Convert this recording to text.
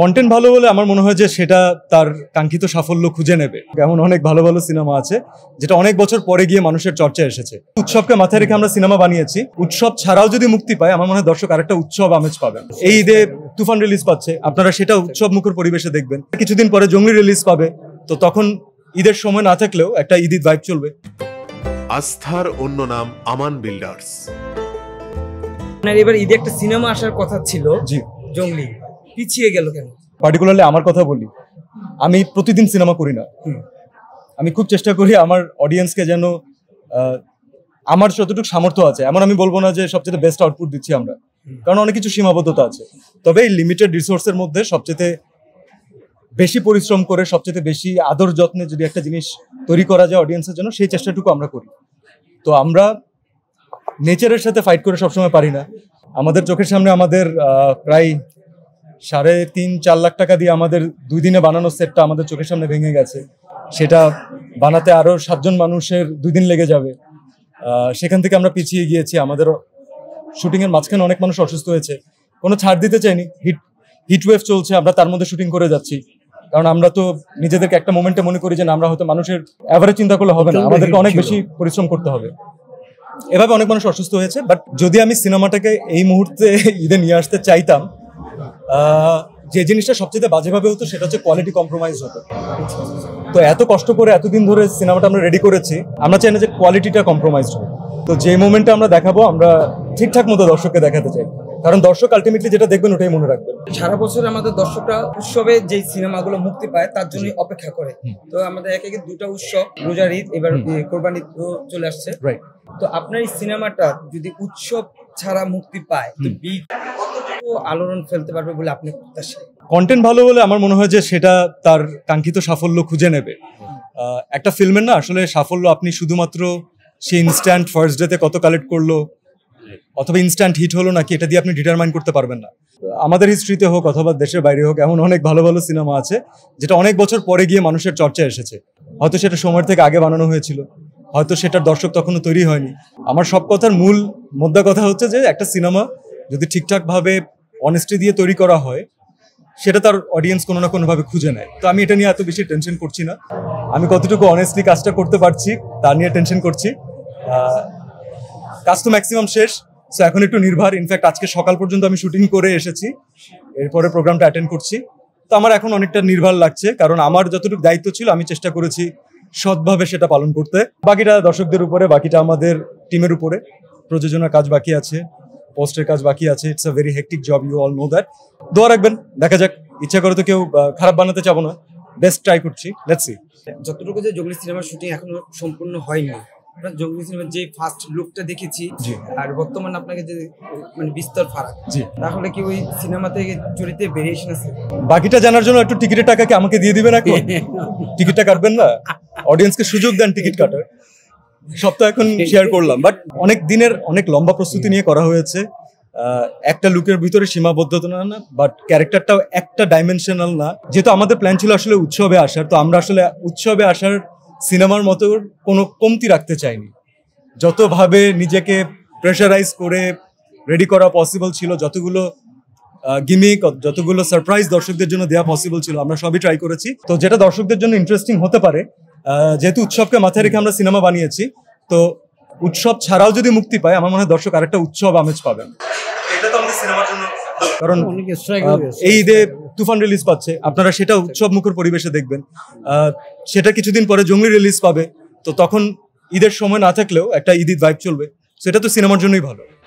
content ভালো বলে আমার মনে হয় যে সেটা তার কাঙ্ক্ষিত সাফল্য খুঁজে নেবে এমন অনেক ভালো ভালো সিনেমা আছে যেটা অনেক বছর পরে গিয়ে মানুষের চর্চা এসেছে উৎসবকে মাথায় রেখে আমরা সিনেমা বানিয়েছি উৎসব ছাড়াও যদি মুক্তি পায় আমার মনে হয় দর্শক আরেকটা উৎসব আমেজ পাবেন এই ঈদে তুফান রিলিজ পাচ্ছে আপনারা সেটা উৎসব মুখর পরিবেশে দেখবেন কিছুদিন পরে জঙ্গলি রিলিজ পাবে তো তখন ঈদের সময় না থাকলেও একটা ঈদ ঈদ ভাইব চলবে আস্থার অন্য নাম আমান বিল্ডার্স এবার ঈদে একটা সিনেমা আসার কথা ছিল জি জঙ্গলি পিছিয়ে গেল কেন পার্টিকুলারলি আমার কথা বলি আমি প্রতিদিন সিনেমা করি না আমি খুব চেষ্টা করি আমার অডিয়েন্সকে যেন আমার যতটুকু সামর্থ্য আছে এমন আমি বলবো না যে সবচেয়ে বেস্ট আউটপুট দিচ্ছি আমরা কারণ অনেক কিছু সীমাবদ্ধতা আছে তবে এই লিমিটেড রিসোর্সের মধ্যে সবচেয়ে বেশি পরিশ্রম করে সবচেয়ে বেশি আদর যত্নে যদি একটা জিনিস তৈরি করা যায় অডিয়েন্সের জন্য সেই চেষ্টাটুকু আমরা করি তো আমরা নেচারের সাথে ফাইট করে সবসময় পারি না আমাদের চোখের সামনে আমাদের প্রায় সাড়ে তিন চার লাখ টাকা দিয়ে আমাদের দুই দিনে বানানো সেটটা আমাদের চোখের সামনে ভেঙে গেছে সেটা বানাতে আরও সাতজন মানুষের দুই দিন লেগে যাবে সেখান থেকে আমরা পিছিয়ে গিয়েছি আমাদের শুটিংয়ের মাঝখানে অনেক মানুষ অসুস্থ হয়েছে কোনো ছাড় দিতে চাইনি হিট হিট ওয়েভ চলছে আমরা তার মধ্যে শুটিং করে যাচ্ছি কারণ আমরা তো নিজেদেরকে একটা মোমেন্টে মনে করি যে আমরা হয়তো মানুষের অ্যাভারেজ চিন্তা করলে হবে না আমাদেরকে অনেক বেশি পরিশ্রম করতে হবে এভাবে অনেক মানুষ অসুস্থ হয়েছে বাট যদি আমি সিনেমাটাকে এই মুহূর্তে ঈদে নিয়ে আসতে চাইতাম যে জিনিসটা সবচেয়ে বাজেভাবে হতো সেটা হচ্ছে কোয়ালিটি কম্প্রোমাইজ হতো তো এত কষ্ট করে এতদিন ধরে সিনেমাটা আমরা রেডি করেছি আমরা চাই না যে কোয়ালিটিটা কম্প্রোমাইজ হবে তো যে মোমেন্টটা আমরা দেখাবো আমরা ঠিকঠাক মতো দর্শককে দেখাতে চাই কারণ দর্শক আলটিমেটলি যেটা দেখবেন ওটাই মনে রাখবেন সারা বছর আমাদের দর্শকরা উৎসবে যে সিনেমাগুলো মুক্তি পায় তার জন্য অপেক্ষা করে তো আমাদের এক একে দুটা উৎসব রোজার ঈদ এবার কোরবান ঈদ চলে আসছে তো আপনার এই সিনেমাটা যদি উৎসব ছাড়া মুক্তি পায় তো বিগ আলোড়ন ফেলতে পারবে বলে আপনি প্রত্যাশা কন্টেন্ট ভালো বলে আমার মনে হয় যে সেটা তার কাঙ্ক্ষিত সাফল্য খুঁজে নেবে একটা ফিল্মের না আসলে সাফল্য আপনি শুধুমাত্র সে ইনস্ট্যান্ট ফার্স্ট ডেতে কত কালেক্ট করলো অথবা ইনস্ট্যান্ট হিট হলো নাকি এটা দিয়ে আপনি ডিটারমাইন করতে পারবেন না আমাদের হিস্ট্রিতে হোক অথবা দেশের বাইরে হোক এমন অনেক ভালো ভালো সিনেমা আছে যেটা অনেক বছর পরে গিয়ে মানুষের চর্চায় এসেছে হয়তো সেটা সময়ের থেকে আগে বানানো হয়েছিল হয়তো সেটার দর্শক তখনও তৈরি হয়নি আমার সব কথার মূল মোদ্দা কথা হচ্ছে যে একটা সিনেমা যদি ঠিকঠাকভাবে অনেস্টি দিয়ে তৈরি করা হয় সেটা তার অডিয়েন্স কোনো না কোনোভাবে খুঁজে নেয় তো আমি এটা নিয়ে এত বেশি টেনশন করছি না আমি কতটুকু অনেস্টলি কাজটা করতে পারছি তা নিয়ে টেনশন করছি কাজ তো ম্যাক্সিমাম শেষ সো এখন একটু নির্ভর ইনফ্যাক্ট আজকে সকাল পর্যন্ত আমি শুটিং করে এসেছি এরপরে প্রোগ্রামটা অ্যাটেন্ড করছি তো আমার এখন অনেকটা নির্ভর লাগছে কারণ আমার যতটুকু দায়িত্ব ছিল আমি চেষ্টা করেছি সৎভাবে সেটা পালন করতে বাকিটা দর্শকদের উপরে বাকিটা আমাদের টিমের উপরে প্রযোজনার কাজ বাকি আছে পোস্টের কাজ বাকি আছে it's a very hectic job you all know that দোয়া রাখবেন দেখা যাক ইচ্ছা করে তো কেউ খারাপ বানাতে চাবো না বেস্ট ট্রাই করছি লেটস সি যতটুকু যে জঙ্গলি সিনেমার শুটিং এখনো সম্পূর্ণ হয়নি আপনার জঙ্গলি সিনেমার যে ফার্স্ট লুকটা দেখেছি আর বর্তমানে আপনাকে যে মানে বিস্তর ফারাক তাহলে কি ওই সিনেমা থেকে চরিত্রে ভেরিয়েশন আছে বাকিটা জানার জন্য একটু টিকিটের টাকা কি আমাকে দিয়ে দিবেন এখন টিকিটটা কাটবেন না অডিয়েন্সকে সুযোগ দেন টিকিট কাটার সবটা এখন শেয়ার করলাম বাট অনেক দিনের অনেক লম্বা প্রস্তুতি নিয়ে করা হয়েছে একটা লুকের ভিতরে সীমাবদ্ধতা না না বাট ক্যারেক্টারটাও একটা ডাইমেনশনাল না যেহেতু আমাদের প্ল্যান ছিল আসলে উৎসবে আসার তো আমরা আসলে উৎসবে আসার সিনেমার মতো কোনো কমতি রাখতে চাইনি যতভাবে নিজেকে প্রেশারাইজ করে রেডি করা পসিবল ছিল যতগুলো গিমিক যতগুলো সারপ্রাইজ দর্শকদের জন্য দেওয়া পসিবল ছিল আমরা সবই ট্রাই করেছি তো যেটা দর্শকদের জন্য ইন্টারেস্টিং হতে পারে যেহেতু উৎসবকে মাথায় রেখে আমরা সিনেমা বানিয়েছি তো উৎসব ছাড়াও যদি মুক্তি পায় আমার মনে হয় দর্শক আরেকটা উৎসব আমেজ পাবেন কারণ এই ঈদে তুফান রিলিজ পাচ্ছে আপনারা সেটা উৎসব মুখর পরিবেশে দেখবেন সেটা কিছুদিন পরে জঙ্গি রিলিজ পাবে তো তখন ঈদের সময় না থাকলেও একটা ঈদ ঈদ ভাইব চলবে সেটা তো সিনেমার জন্যই ভালো